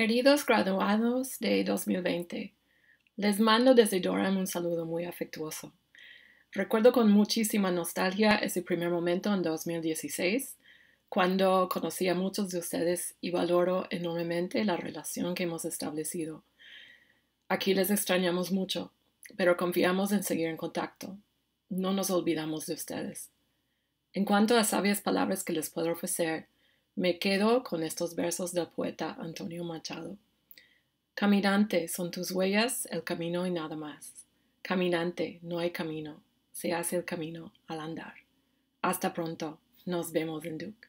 Queridos graduados de 2020, les mando desde Durham un saludo muy afectuoso. Recuerdo con muchísima nostalgia ese primer momento en 2016, cuando conocí a muchos de ustedes y valoro enormemente la relación que hemos establecido. Aquí les extrañamos mucho, pero confiamos en seguir en contacto. No nos olvidamos de ustedes. En cuanto a sabias palabras que les puedo ofrecer, me quedo con estos versos del poeta Antonio Machado. Caminante, son tus huellas el camino y nada más. Caminante, no hay camino, se hace el camino al andar. Hasta pronto, nos vemos en Duke.